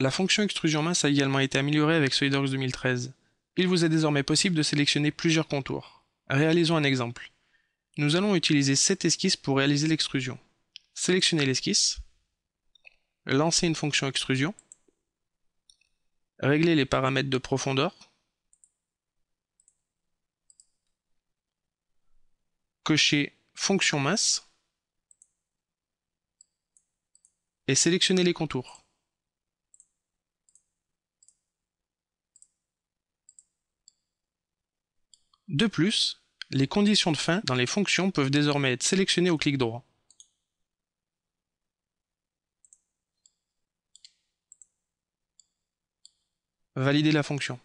La fonction extrusion masse a également été améliorée avec SolidWorks 2013. Il vous est désormais possible de sélectionner plusieurs contours. Réalisons un exemple. Nous allons utiliser cette esquisse pour réaliser l'extrusion. Sélectionnez l'esquisse, lancer une fonction extrusion, Réglez les paramètres de profondeur, cocher fonction masse et sélectionnez les contours. De plus, les conditions de fin dans les fonctions peuvent désormais être sélectionnées au clic droit. Valider la fonction.